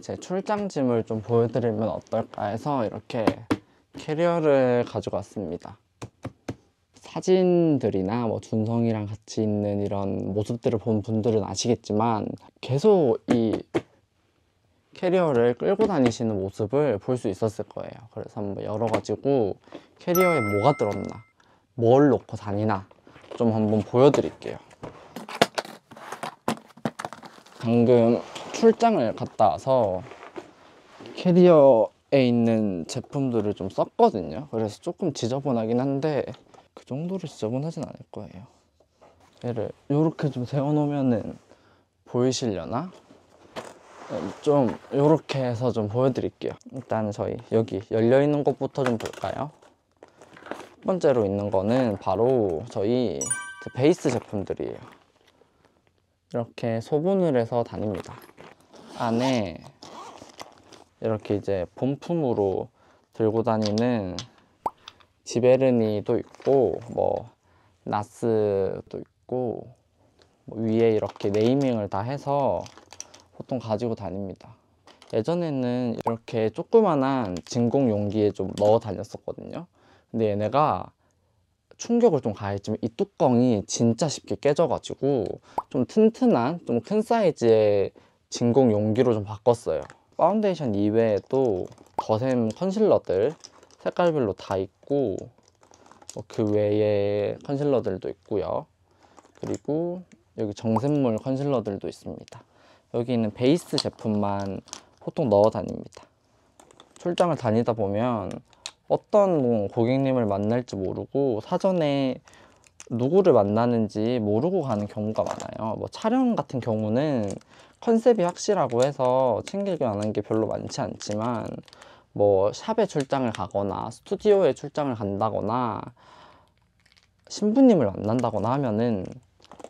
제 출장짐을 좀 보여드리면 어떨까 해서 이렇게 캐리어를 가지고 왔습니다 사진들이나 뭐 준성이랑 같이 있는 이런 모습들을 본 분들은 아시겠지만 계속 이 캐리어를 끌고 다니시는 모습을 볼 수 있었을 거예요 그래서 한번 열어가지고 캐리어에 뭐가 들었나 뭘 놓고 다니나 좀 한번 보여드릴게요 방금 출장을 갔다 와서 캐리어에 있는 제품들을 좀 썼거든요 그래서 조금 지저분하긴 한데 그 정도로 지저분하진 않을 거예요 얘를 이렇게 좀세워놓으면 보이시려나? 좀 이렇게 해서 좀 보여드릴게요 일단 저희 여기 열려있는 것부터 좀 볼까요? 첫 번째로 있는 거는 바로 저희 베이스 제품들이에요 이렇게 소분을 해서 다닙니다 안에 이렇게 이제 본품으로 들고 다니는 지베르니도 있고 뭐 나스도 있고 뭐 위에 이렇게 네이밍을 다 해서 보통 가지고 다닙니다 예전에는 이렇게 조그만한 진공 용기에 좀 넣어 다녔었거든요 근데 얘네가 충격을 좀 가했지만 이 뚜껑이 진짜 쉽게 깨져가지고 좀 튼튼한 좀 큰 사이즈의 진공 용기로 좀 바꿨어요 파운데이션 이외에 도거샘 컨실러들 색깔별로 다 있고 뭐그 외에 컨실러들도 있고요 그리고 여기 정샘물 컨실러들도 있습니다 여기는 베이스 제품만 보통 넣어 다닙니다 출장을 다니다 보면 어떤 고객님을 만날지 모르고 사전에 누구를 만나는지 모르고 가는 경우가 많아요 뭐 촬영 같은 경우는 컨셉이 확실하고 해서 챙길고 하는 게 별로 많지 않지만 뭐 샵에 출장을 가거나 스튜디오에 출장을 간다거나 신부님을 만난다거나 하면은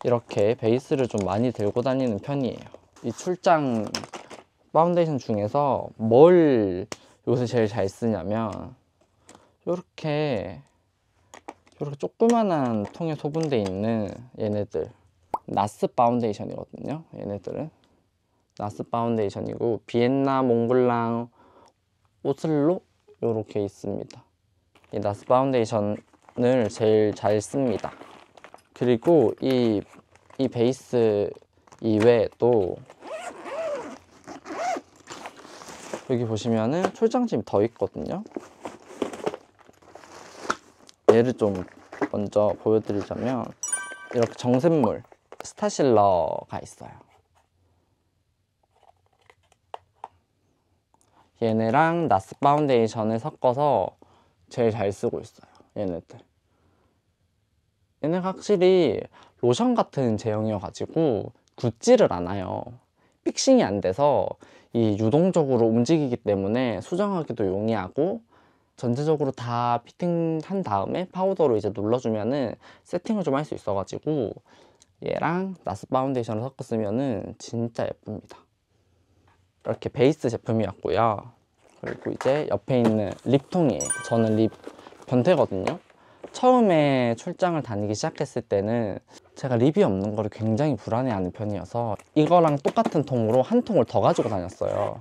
이렇게 베이스를 좀 많이 들고 다니는 편이에요 이 출장 파운데이션 중에서 뭘 요새 제일 잘 쓰냐면 이렇게 이렇게 조그만한 통에 소분돼 있는 얘네들 나스 파운데이션이거든요 얘네들은 나스 파운데이션이고 비엔나, 몽블랑, 오슬로 이렇게 있습니다. 이 나스 파운데이션을 제일 잘 씁니다. 그리고 이, 이 베이스 이외에도 여기 보시면은 철장집이 더 있거든요. 얘를 좀 먼저 보여드리자면 이렇게 정샘물 스타실러가 있어요. 얘네랑 나스 파운데이션을 섞어서 제일 잘 쓰고 있어요 얘네들 얘네가 확실히 로션 같은 제형이어가지고 굳지를 않아요 픽싱이 안 돼서 이 유동적으로 움직이기 때문에 수정하기도 용이하고 전체적으로 다 피팅한 다음에 파우더로 이제 눌러주면은 세팅을 좀 할 수 있어가지고 얘랑 나스 파운데이션을 섞었으면은 진짜 예쁩니다 이렇게 베이스 제품이었고요. 그리고 이제 옆에 있는 립통이에요. 저는 립 변태거든요. 처음에 출장을 다니기 시작했을 때는 제가 립이 없는 거를 굉장히 불안해하는 편이어서 이거랑 똑같은 통으로 한 통을 더 가지고 다녔어요.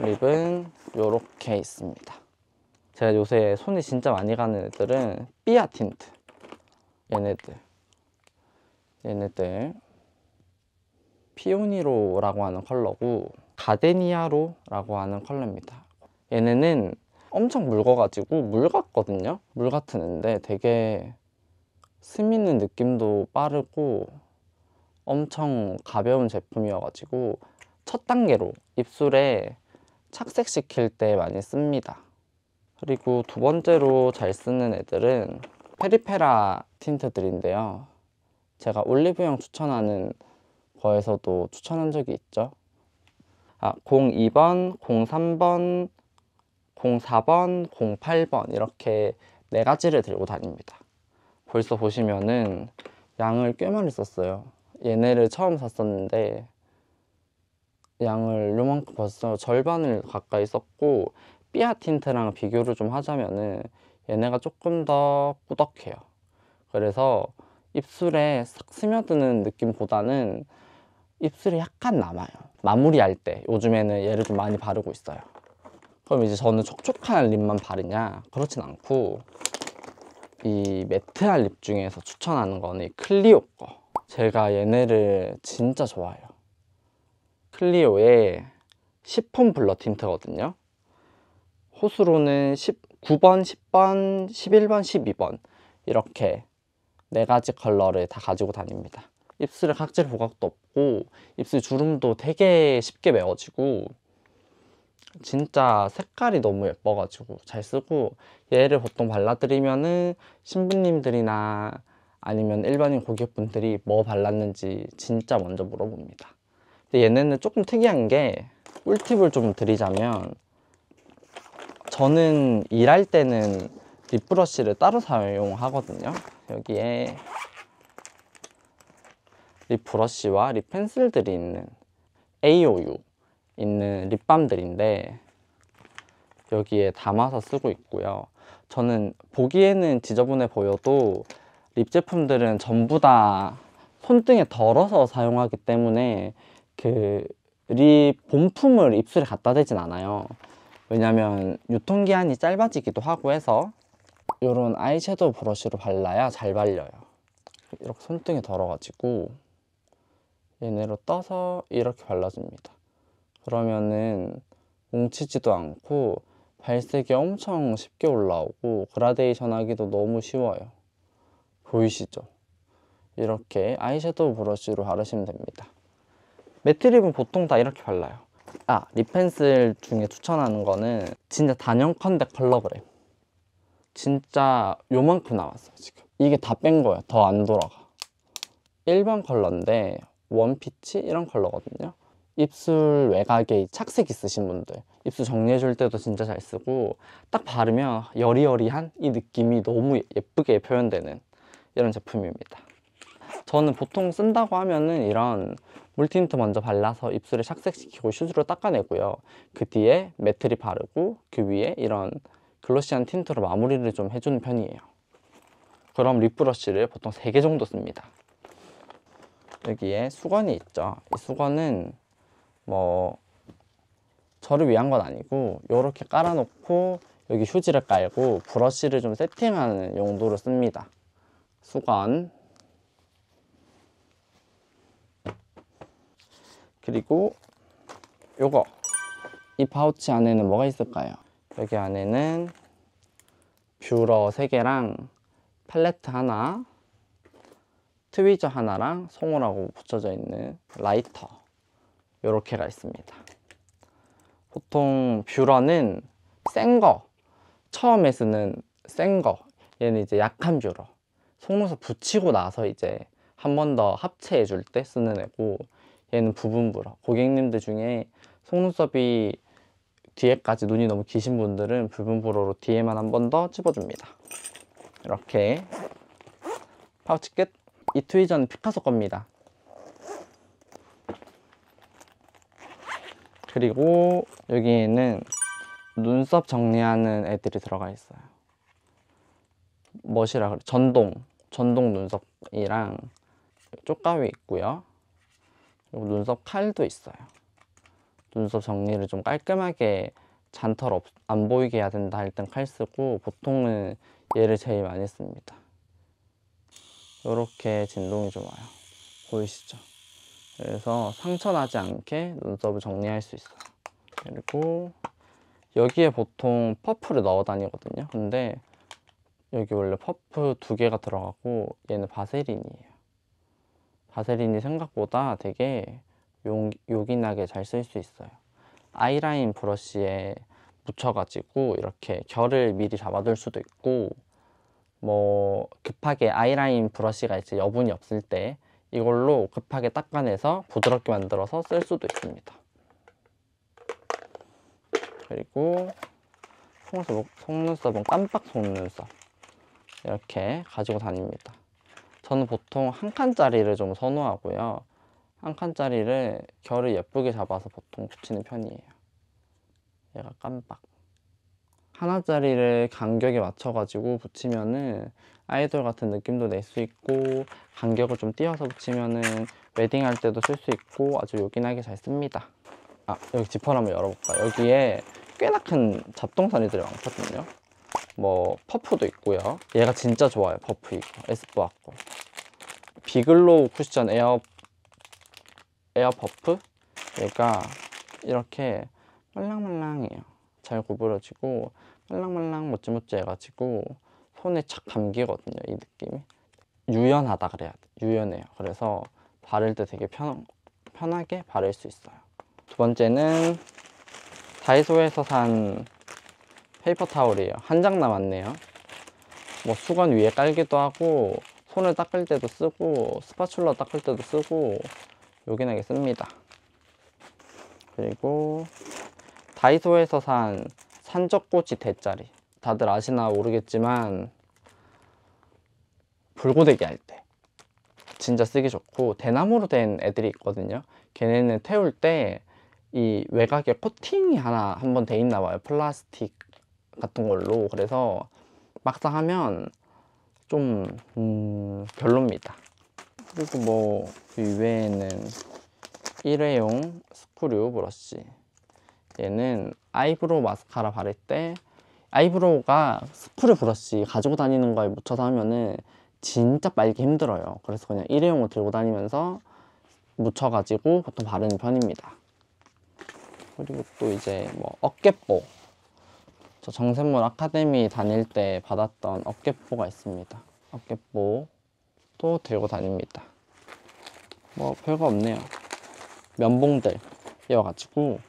립은 이렇게 있습니다. 제가 요새 손이 진짜 많이 가는 애들은 삐아 틴트 얘네들 얘네들 피오니로라고 하는 컬러고 가데니아로라고 하는 컬러입니다 얘네는 엄청 묽어가지고 물 같거든요 물 같은데 되게 스미 는 느낌도 빠르고 엄청 가벼운 제품이어가지고 첫 단계로 입술에 착색시킬 때 많이 씁니다 그리고 두 번째로 잘 쓰는 애들은 페리페라 틴트들인데요 제가 올리브영 추천하는 거에서도 추천한 적이 있죠 아, 02번, 03번, 04번, 08번 이렇게 네 가지를 들고 다닙니다. 벌써 보시면은 양을 꽤 많이 썼어요. 얘네를 처음 샀었는데 양을 요만큼 벌써 절반을 가까이 썼고 삐아 틴트랑 비교를 좀 하자면은 얘네가 조금 더 꾸덕해요. 그래서 입술에 싹 스며드는 느낌보다는 입술이 약간 남아요 마무리할 때 요즘에는 얘를 좀 많이 바르고 있어요 그럼 이제 저는 촉촉한 립만 바르냐? 그렇진 않고 이 매트한 립 중에서 추천하는 거는 이 클리오 거 제가 얘네를 진짜 좋아해요 클리오의 시폰 블러 틴트거든요 호수로는 19번, 10번, 11번, 12번 이렇게 네 가지 컬러를 다 가지고 다닙니다 입술에 각질 부각도 없고 없고 입술 주름도 되게 쉽게 메워지고 진짜 색깔이 너무 예뻐가지고 잘 쓰고 얘를 보통 발라드리면은 신부님들이나 아니면 일반인 고객분들이 뭐 발랐는지 진짜 먼저 물어봅니다 근데 얘네는 조금 특이한 게 꿀팁을 좀 드리자면 저는 일할 때는 립브러쉬를 따로 사용하거든요 여기에 립 브러쉬와 립 펜슬들이 있는 AOU 있는 립밤들인데 여기에 담아서 쓰고 있고요. 저는 보기에는 지저분해 보여도 립 제품들은 전부 다 손등에 덜어서 사용하기 때문에 그 립 본품을 입술에 갖다 대진 않아요. 왜냐면 유통기한이 짧아지기도 하고 해서 요런 아이섀도우 브러쉬로 발라야 잘 발려요. 이렇게 손등에 덜어가지고 얘네로 떠서 이렇게 발라줍니다. 그러면은 뭉치지도 않고 발색이 엄청 쉽게 올라오고 그라데이션 하기도 너무 쉬워요. 보이시죠? 이렇게 아이섀도우 브러쉬로 바르시면 됩니다. 매트립은 보통 다 이렇게 발라요. 아, 립펜슬 중에 추천하는 거는 진짜 단연컨대 컬러그램 진짜 요만큼 나왔어요 지금. 이게 다 뺀 거예요. 더 안 돌아가. 일반 컬러인데 원피치 이런 컬러거든요 입술 외곽에 착색 있으신 분들 입술 정리해줄 때도 진짜 잘 쓰고 딱 바르면 여리여리한 이 느낌이 너무 예쁘게 표현되는 이런 제품입니다 저는 보통 쓴다고 하면은 이런 물틴트 먼저 발라서 입술에 착색시키고 슈즈로 닦아내고요 그 뒤에 매트리 바르고 그 위에 이런 글로시한 틴트로 마무리를 좀 해주는 편이에요 그럼 립브러쉬를 보통 3개 정도 씁니다 여기에 수건이 있죠. 이 수건은 뭐 저를 위한 건 아니고 이렇게 깔아놓고 여기 휴지를 깔고 브러쉬를 좀 세팅하는 용도로 씁니다. 수건 그리고 요거 이 파우치 안에는 뭐가 있을까요? 여기 안에는 뷰러 3개랑 팔레트 하나 트위저 하나랑 송호라고 붙여져 있는 라이터 요렇게가 있습니다 보통 뷰러는 센거 처음에 쓰는 센거 얘는 이제 약한 뷰러 속눈썹 붙이고 나서 이제 한 번 더 합체해 줄 때 쓰는 애고 얘는 부분 뷰러 고객님들 중에 속눈썹이 뒤에까지 눈이 너무 기신 분들은 부분 뷰러로 뒤에만 한 번더 찝어줍니다 이렇게 파우치 끝이 트위저는 피카소 겁니다 그리고 여기에는 눈썹 정리하는 애들이 들어가 있어요 멋이라 그래 전동 전동 눈썹이랑 쪽가위 있고요 그리고 눈썹 칼도 있어요 눈썹 정리를 좀 깔끔하게 잔털 없, 안 보이게 해야 된다 할땐칼 쓰고 보통은 얘를 제일 많이 씁니다 이렇게 진동이 좀 와요. 보이시죠? 그래서 상처나지 않게 눈썹을 정리할 수 있어요. 그리고 여기에 보통 퍼프를 넣어 다니거든요. 근데 여기 원래 퍼프 두 개가 들어가고 얘는 바세린이에요. 바세린이 생각보다 되게 용, 요긴하게 잘 쓸 수 있어요. 아이라인 브러쉬에 묻혀가지고 이렇게 결을 미리 잡아둘 수도 있고 뭐 급하게 아이라인 브러쉬가 이제 여분이 없을 때 이걸로 급하게 닦아내서 부드럽게 만들어서 쓸 수도 있습니다. 그리고 속눈썹, 속눈썹은 깜빡 속눈썹 이렇게 가지고 다닙니다. 저는 보통 한 칸짜리를 좀 선호하고요. 한 칸짜리를 결을 예쁘게 잡아서 보통 붙이는 편이에요. 얘가 깜빡 하나짜리를 간격에 맞춰가지고 붙이면은 아이돌 같은 느낌도 낼 수 있고 간격을 좀 띄어서 붙이면은 웨딩할 때도 쓸 수 있고 아주 요긴하게 잘 씁니다 아 여기 지퍼를 한번 열어볼까 여기에 꽤나 큰 잡동사니들이 많거든요 뭐 퍼프도 있고요 얘가 진짜 좋아요 퍼프 이거 에스쁘아 거 비글로우 쿠션 에어 에어 퍼프 얘가 이렇게 말랑말랑해요 잘 구부러지고 말랑말랑 모찌모찌 해가지고 손에 착 감기거든요 이 느낌이 유연하다 그래야 돼 유연해요 그래서 바를 때 되게 편, 편하게 바를 수 있어요 두 번째는 다이소에서 산 페이퍼 타올이에요 한 장 남았네요 뭐 수건 위에 깔기도 하고 손을 닦을 때도 쓰고 스파츌러 닦을 때도 쓰고 요긴하게 씁니다 그리고 다이소에서 산 산적꽃이 대짜리 다들 아시나 모르겠지만 불고데기 할 때 진짜 쓰기 좋고 대나무로 된 애들이 있거든요 걔네는 태울 때 이 외곽에 코팅이 하나 한번 돼 있나 봐요 플라스틱 같은 걸로 그래서 막상 하면 좀 음, 별로입니다 그리고 뭐그 이외에는 일회용 스크류 브러쉬 얘는 아이브로우 마스카라 바를 때 아이브로우가 스프를 브러쉬 가지고 다니는 거에 묻혀서 하면은 진짜 빨기 힘들어요 그래서 그냥 일회용으로 들고 다니면서 묻혀가지고 보통 바르는 편입니다 그리고 또 이제 뭐 어깨뽀 저 정샘물 아카데미 다닐 때 받았던 어깨뽀가 있습니다 어깨뽀또 들고 다닙니다 뭐 별거 없네요 면봉들 이어가지고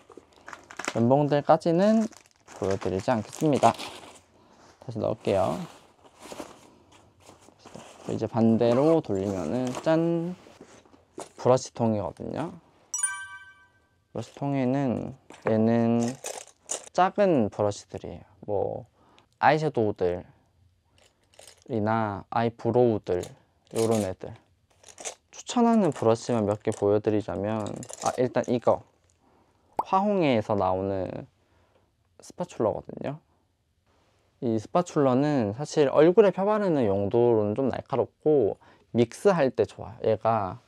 연봉들까지는 보여드리지 않겠습니다. 다시 넣을게요. 이제 반대로 돌리면은 짠! 브러시통이거든요. 브러시통에는 얘는 작은 브러시들이에요. 뭐 아이섀도우들이나 아이브로우들 요런 애들 추천하는 브러쉬만 몇 개 보여드리자면 아 일단 이거 화홍에에서 나오는 스파츌러거든요. 이 스파츌러는 사실 얼굴에 펴바르는 용도로는 좀 날카롭고 믹스할 때 좋아요. 얘가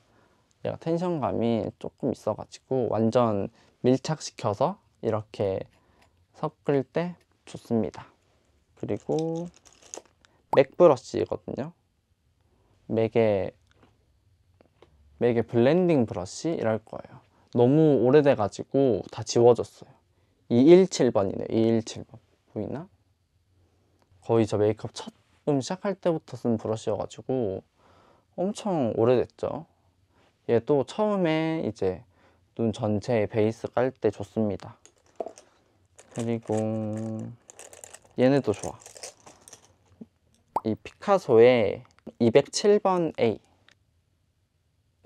얘가 텐션감이 조금 있어가지고 완전 밀착시켜서 이렇게 섞을 때 좋습니다. 그리고 맥 브러쉬거든요. 맥의 맥의 블렌딩 브러쉬 이럴 거예요. 너무 오래돼가지고 다 지워졌어요 2 1 7번이네 217번 보이나? 거의 저 메이크업 처음 시작할 때부터 쓴 브러쉬여가지고 엄청 오래됐죠 얘도 처음에 이제 눈 전체에 베이스 깔 때 좋습니다 그리고 얘네도 좋아 이 피카소의 207번 A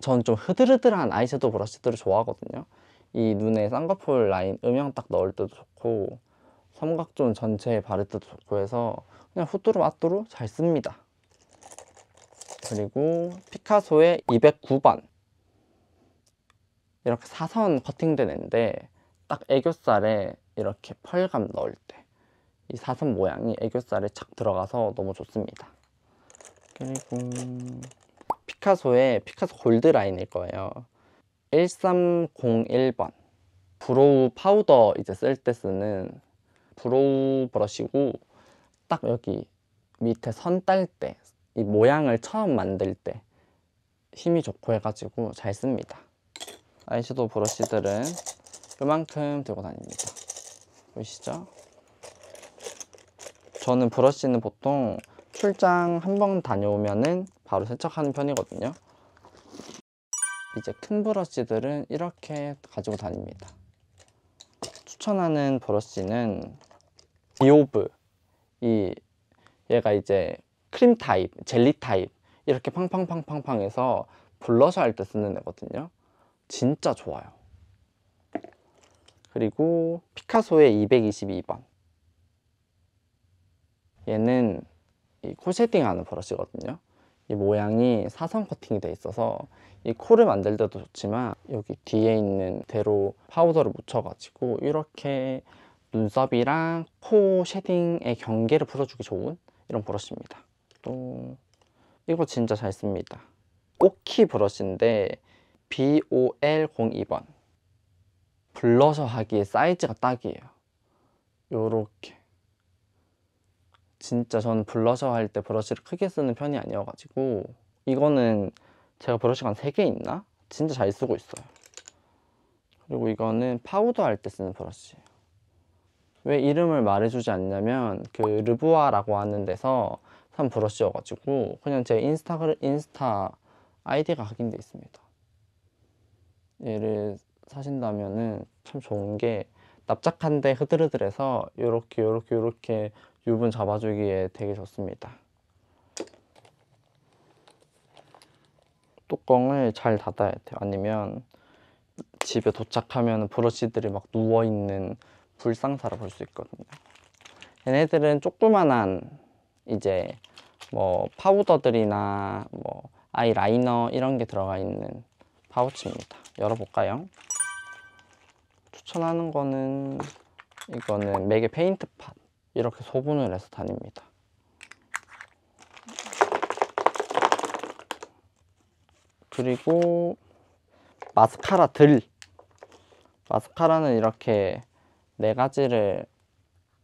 전좀 흐드르드한 아이섀도우 브러쉬들을 좋아하거든요 이 눈에 쌍꺼풀 라인 음영 딱 넣을 때도 좋고 삼각존 전체에 바를 때도 좋고 해서 그냥 후뚜루 마뚜루 잘 씁니다 그리고 피카소의 209번 이렇게 사선 커팅된 앤데 딱 애교살에 이렇게 펄감 넣을 때 이 사선 모양이 애교살에 착 들어가서 너무 좋습니다 그리고 피카소의 피카소 골드 라인일 거예요 1301번 브로우 파우더 이제 쓸 때 쓰는 브로우 브러쉬고 딱 여기 밑에 선 딸 때 이 모양을 처음 만들 때 힘이 좋고 해가지고 잘 씁니다 아이섀도우 브러쉬들은 요만큼 들고 다닙니다 보이시죠? 저는 브러쉬는 보통 출장 한 번 다녀오면은 바로 세척하는 편이거든요 이제 큰 브러쉬들은 이렇게 가지고 다닙니다 추천하는 브러쉬는 디오브 이 얘가 이제 크림 타입, 젤리 타입 이렇게 팡팡팡팡팡 해서 블러셔 할 때 쓰는 애거든요 진짜 좋아요 그리고 피카소의 222번 얘는 이 콜쉐딩하는 브러쉬거든요 이 모양이 사선 커팅이 돼 있어서 이 코를 만들 때도 좋지만 여기 뒤에 있는 대로 파우더를 묻혀가지고 이렇게 눈썹이랑 코 쉐딩의 경계를 풀어주기 좋은 이런 브러쉬입니다 또 이거 진짜 잘 씁니다 오키 브러쉬인데 BOL02번 블러셔 하기에 사이즈가 딱이에요 요렇게 진짜 전 블러셔 할 때 브러쉬를 크게 쓰는 편이 아니어가지고 이거는 제가 브러쉬가 한 3개 있나? 진짜 잘 쓰고 있어요 그리고 이거는 파우더 할 때 쓰는 브러쉬 예요왜 이름을 말해주지 않냐면 그 르부아라고 하는 데서 산 브러쉬여가지고 그냥 제 인스타, 인스타 아이디가 확인돼 있습니다 얘를 사신다면참 좋은 게 납작한데 흐드르들해서 이렇게 이렇게 이렇게 유분 잡아주기에 되게 좋습니다. 뚜껑을 잘 닫아야 돼요. 아니면 집에 도착하면 브러쉬들이 막 누워있는 불상사를 볼수 있거든요. 얘네들은 조그만한 이제 뭐 파우더들이나 뭐 아이라이너 이런 게 들어가 있는 파우치입니다. 열어볼까요? 추천하는 거는 이거는 맥의 페인트 팟 이렇게 소분을 해서 다닙니다. 그리고 마스카라 들 마스카라는 이렇게 네 가지를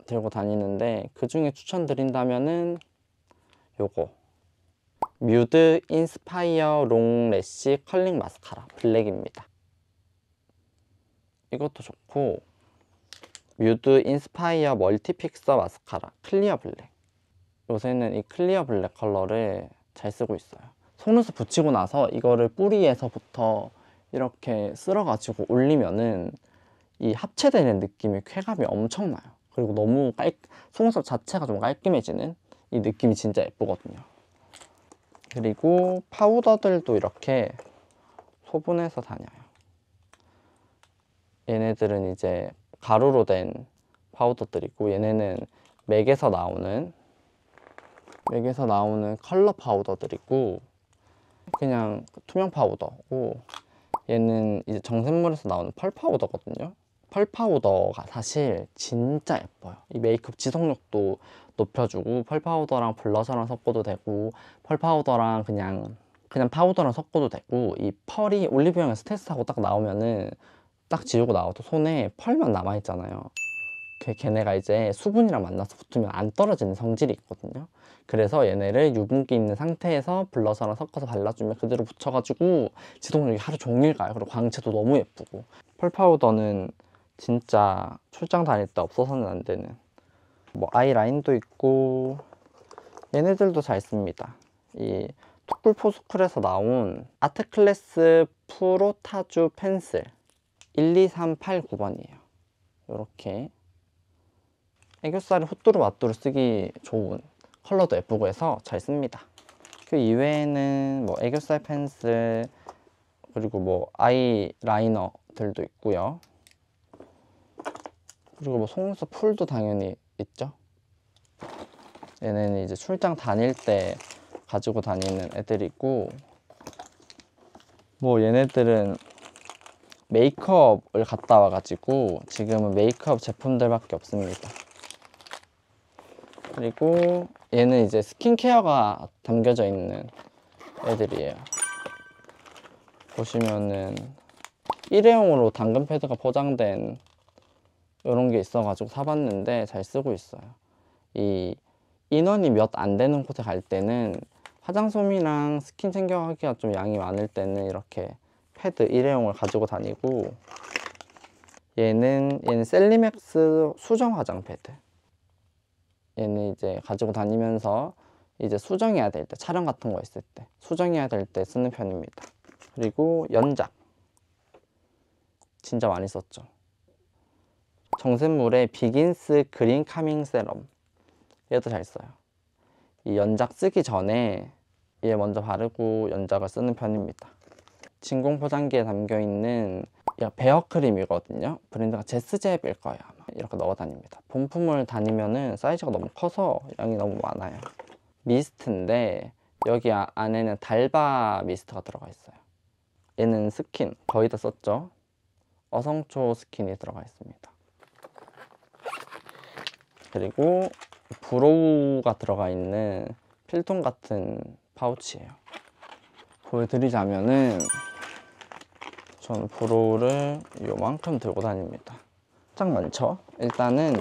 들고 다니는데 그 중에 추천드린다면은 요거 뮤드 인스파이어 롱래쉬 컬링 마스카라 블랙입니다 이것도 좋고 뮤드 인스파이어 멀티픽서 마스카라 클리어 블랙 요새는 이 클리어 블랙 컬러를 잘 쓰고 있어요 속눈썹 붙이고 나서 이거를 뿌리에서부터 이렇게 쓸어가지고 올리면은 이 합체되는 느낌의 쾌감이 엄청나요 그리고 너무 깔 속눈썹 자체가 좀 깔끔해지는 이 느낌이 진짜 예쁘거든요 그리고 파우더들도 이렇게 소분해서 다녀요 얘네들은 이제 가루로 된 파우더들이 있고 얘네는 맥에서 나오는 맥에서 나오는 컬러 파우더들이 있고 그냥 투명 파우더고 얘는 이제 정샘물에서 나오는 펄 파우더거든요 펄 파우더가 사실 진짜 예뻐요 이 메이크업 지속력도 높여주고 펄 파우더랑 블러셔랑 섞어도 되고 펄 파우더랑 그냥 그냥 파우더랑 섞어도 되고 이 펄이 올리브영에서 테스트하고 딱 나오면은 딱 지우고 나와도 손에 펄만 남아있잖아요 걔네가 이제 수분이랑 만나서 붙으면 안 떨어지는 성질이 있거든요 그래서 얘네를 유분기 있는 상태에서 블러셔랑 섞어서 발라주면 그대로 붙여가지고 지속력이 하루 종일 가요 그리고 광채도 너무 예쁘고 펄 파우더는 진짜 출장 다닐 때 없어서는 안 되는 뭐 아이라인도 있고 얘네들도 잘 씁니다 이토불 포스쿨에서 나온 아트클래스 프로타주 펜슬 1, 2, 3, 8, 9번이에요. 이렇게 애교살을 호뚜루 맞뚜루 쓰기 좋은 컬러도 예쁘고 해서 잘 씁니다. 그 이외에는 뭐 애교살 펜슬 그리고 뭐 아이라이너들도 있고요. 그리고 뭐 속눈썹 풀도 당연히 있죠. 얘는 이제 출장 다닐 때 가지고 다니는 애들이고 뭐 얘네들은 메이크업을 갔다 와가지고 지금은 메이크업 제품들밖에 없습니다 그리고 얘는 이제 스킨케어가 담겨져 있는 애들이에요 보시면은 일회용으로 당근 패드가 포장된 이런 게 있어가지고 사봤는데 잘 쓰고 있어요 이 인원이 몇 안 되는 곳에 갈 때는 화장솜이랑 스킨 챙겨가기가 좀 양이 많을 때는 이렇게 패드 일회용을 가지고 다니고 얘는 얘는 셀리맥스 수정 화장 패드 얘는 이제 가지고 다니면서 이제 수정해야 될 때 촬영 같은 거 있을 때 수정해야 될 때 쓰는 편입니다 그리고 연작 진짜 많이 썼죠 정샘물의 비긴스 그린 카밍 세럼 얘도 잘 써요 이 연작 쓰기 전에 얘 먼저 바르고 연작을 쓰는 편입니다 진공 포장기에 담겨 있는 베어 크림이거든요. 브랜드가 제스제비일 거예요. 아마. 이렇게 넣어 다닙니다. 본품을 다니면은 사이즈가 너무 커서 양이 너무 많아요. 미스트인데 여기 아, 안에는 달바 미스트가 들어가 있어요. 얘는 스킨 거의 다 썼죠. 어성초 스킨이 들어가 있습니다. 그리고 브로우가 들어가 있는 필통 같은 파우치예요. 보여드리자면은 전 브로우를 요만큼 들고 다닙니다 짝 많죠? 일단은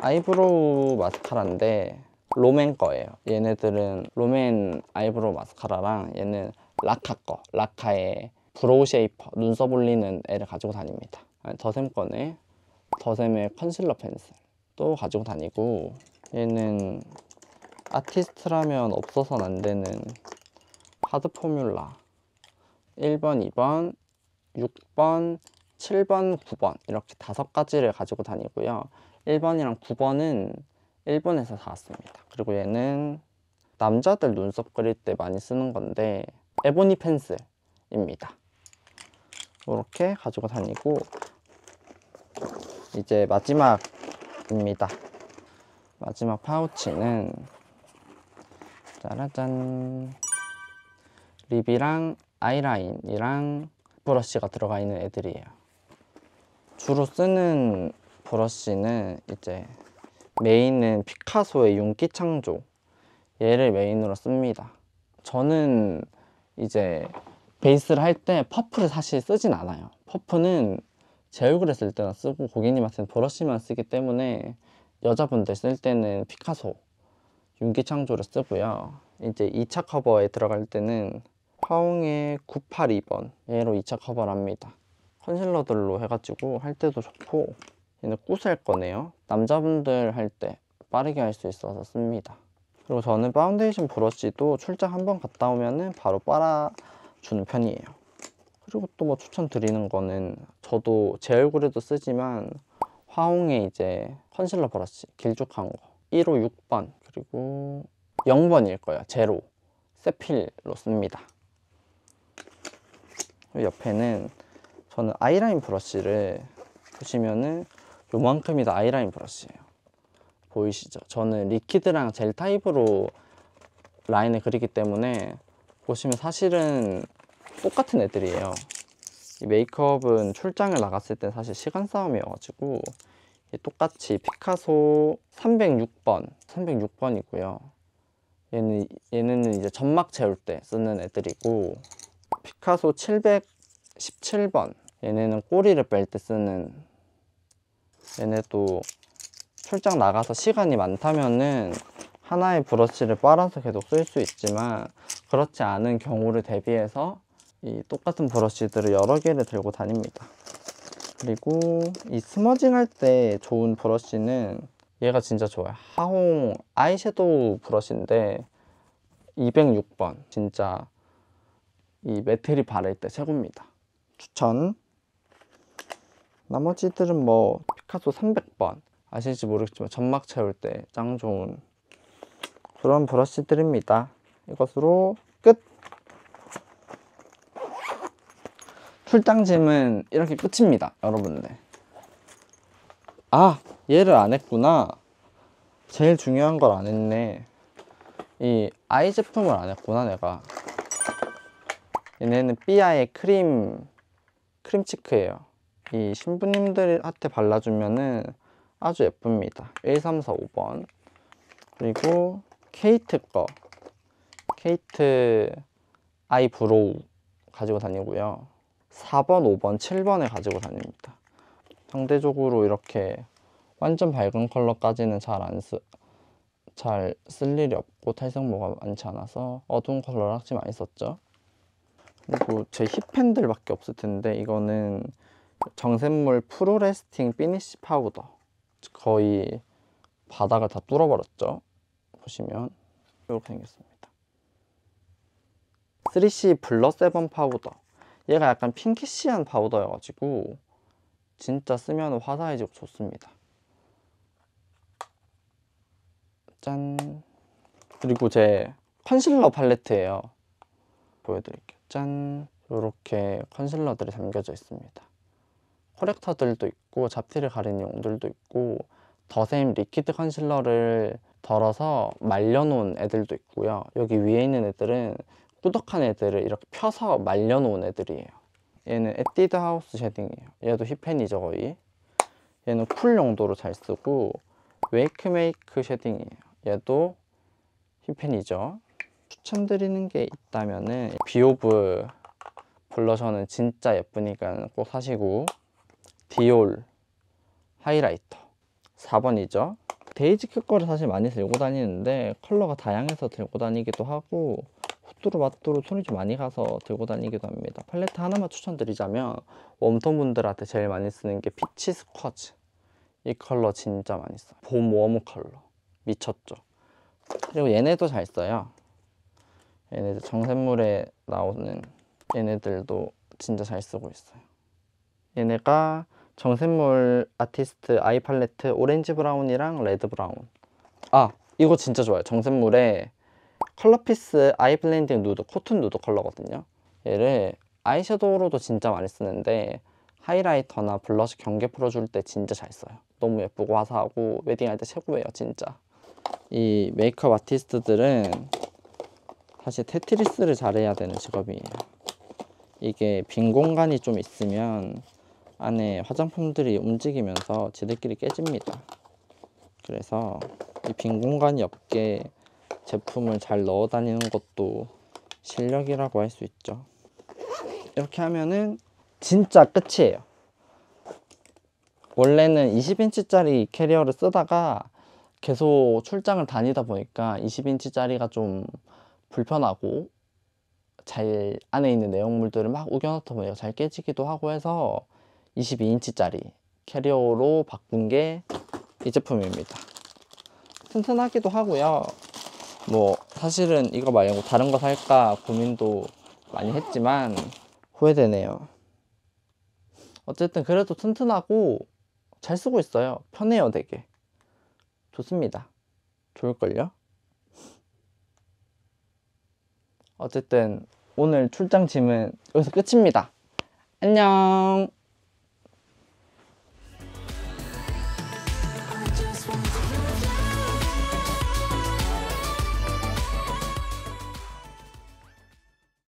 아이브로우 마스카라인데 롬앤 거예요 얘네들은 롬앤 아이브로우 마스카라랑 얘는 라카 거 라카의 브로우 쉐이퍼 눈썹 올리는 애를 가지고 다닙니다 더샘 거는 더샘의 컨실러 펜슬 또 가지고 다니고 얘는 아티스트라면 없어서는 안 되는 하드 포뮬라 1번, 2번, 6번, 7번, 9번 이렇게 다섯 가지를 가지고 다니고요. 1번이랑 9번은 일본에서 사왔습니다. 그리고 얘는 남자들 눈썹 그릴 때 많이 쓰는 건데 에보니 펜슬입니다. 이렇게 가지고 다니고 이제 마지막입니다. 마지막 파우치는 짜라짠 립이랑 아이라인이랑 브러쉬가 들어가 있는 애들이에요 주로 쓰는 브러쉬는 이제 메인은 피카소의 윤기 창조 얘를 메인으로 씁니다 저는 이제 베이스를 할 때 퍼프를 사실 쓰진 않아요 퍼프는 제 얼굴에 쓸 때나 쓰고 고객님한테는 브러쉬만 쓰기 때문에 여자분들 쓸 때는 피카소 윤기 창조를 쓰고요 이제 2차 커버에 들어갈 때는 파옹의 982번 얘로 2차 커버를 합니다 컨실러들로 해가지고 할 때도 좋고 얘는 꾸셀 거네요 남자분들 할 때 빠르게 할 수 있어서 씁니다 그리고 저는 파운데이션 브러쉬도 출장 한 번 갔다 오면은 바로 빨아주는 편이에요 그리고 또 뭐 추천드리는 거는 저도 제 얼굴에도 쓰지만 화홍의 이제 컨실러 브러쉬 길쭉한 거 1호 6번 그리고 0번일 거예요 제로 세필로 씁니다 옆에는 저는 아이라인 브러쉬를 보시면은 요만큼이 다 아이라인 브러쉬예요 보이시죠? 저는 리퀴드랑 젤 타입으로 라인을 그리기 때문에 보시면 사실은 똑같은 애들이에요 메이크업은 출장을 나갔을 때 사실 시간 싸움이어가지고 똑같이 피카소 306번 306번이고요 얘는, 얘는 이제 점막 재울때 쓰는 애들이고 피카소 717번 얘네는 꼬리를 뺄 때 쓰는 얘네또 출장 나가서 시간이 많다면은 하나의 브러쉬를 빨아서 계속 쓸 수 있지만 그렇지 않은 경우를 대비해서 이 똑같은 브러쉬들을 여러 개를 들고 다닙니다 그리고 이 스머징 할 때 좋은 브러쉬는 얘가 진짜 좋아요 하홍 아이섀도우 브러쉬인데 206번 진짜 이 메텔이 바를 때 최고입니다. 추천 나머지들은 뭐 피카소 300번 아실지 모르겠지만 점막 채울 때 짱 좋은 그런 브러쉬들입니다. 이것으로 끝! 출장짐은 이렇게 끝입니다. 여러분들. 아! 얘를 안 했구나. 제일 중요한 걸 안 했네. 이 아이 제품을 안 했구나 내가. 얘네는 삐아의 크림 크림치크예요 이 신부님들한테 발라주면은 아주 예쁩니다 1, 3, 4, 5번 그리고 케이트 거 케이트 아이브로우 가지고 다니고요 4번, 5번, 7번을 가지고 다닙니다 상대적으로 이렇게 완전 밝은 컬러까지는 잘안 쓰, 잘 쓸 일이 없고 탈색모가 많지 않아서 어두운 컬러를 확실히 많이 썼죠 그리고 제 힙핸들밖에 없을 텐데 이거는 정샘물 프로레스팅 피니쉬 파우더 거의 바닥을 다 뚫어버렸죠 보시면 이렇게 생겼습니다 3C 블러 세븐 파우더 얘가 약간 핑키시한 파우더여가지고 진짜 쓰면 화사해지고 좋습니다 짠 그리고 제 컨실러 팔레트예요 보여드릴게요 짠 이렇게 컨실러들이 담겨져 있습니다. 코렉터들도 있고 잡티를 가리는 용들도 있고 더샘 리퀴드 컨실러를 덜어서 말려놓은 애들도 있고요. 여기 위에 있는 애들은 꾸덕한 애들을 이렇게 펴서 말려놓은 애들이에요. 얘는 에뛰드 하우스 쉐딩이에요. 얘도 힙펜이죠 거의. 얘는 쿨 용도로 잘 쓰고 웨이크메이크 쉐딩이에요. 얘도 힙펜이죠. 추천드리는 게 있다면은 비오브 블러셔는 진짜 예쁘니까 꼭 사시고 디올 하이라이터 4번이죠 데이지큐 거를 사실 많이 들고 다니는데 컬러가 다양해서 들고 다니기도 하고 후뚜루 마뚜루 손이 좀 많이 가서 들고 다니기도 합니다 팔레트 하나만 추천드리자면 웜톤 분들한테 제일 많이 쓰는 게 피치 스쿼즈 이 컬러 진짜 많이 써요 봄웜 컬러 미쳤죠 그리고 얘네도 잘 써요 얘네들 정샘물에 나오는 얘네들도 진짜 잘 쓰고 있어요 얘네가 정샘물 아티스트 아이 팔레트 오렌지 브라운이랑 레드 브라운 아 이거 진짜 좋아요 정샘물에 컬러피스 아이 블렌딩 누드 코튼 누드 컬러거든요 얘를 아이섀도우로도 진짜 많이 쓰는데 하이라이터나 블러쉬 경계 풀어줄 때 진짜 잘 써요 너무 예쁘고 화사하고 웨딩할 때 최고예요 진짜 이 메이크업 아티스트들은 사실 테트리스를 잘해야 되는 직업이에요. 이게 빈 공간이 좀 있으면 안에 화장품들이 움직이면서 지들끼리 깨집니다. 그래서 이 빈 공간이 없게 제품을 잘 넣어 다니는 것도 실력이라고 할 수 있죠. 이렇게 하면은 진짜 끝이에요. 원래는 20인치짜리 캐리어를 쓰다가 계속 출장을 다니다 보니까 20인치짜리가 좀 불편하고 잘 안에 있는 내용물들을 막 우겨넣다 보니까 잘 깨지기도 하고 해서 22인치짜리 캐리어로 바꾼 게 이 제품입니다. 튼튼하기도 하고요. 뭐 사실은 이거 말고 다른 거 살까 고민도 많이 했지만 후회되네요. 어쨌든 그래도 튼튼하고 잘 쓰고 있어요. 편해요 되게. 좋습니다. 좋을걸요? 어쨌든 오늘 출장 짐은 여기서 끝입니다. 안녕.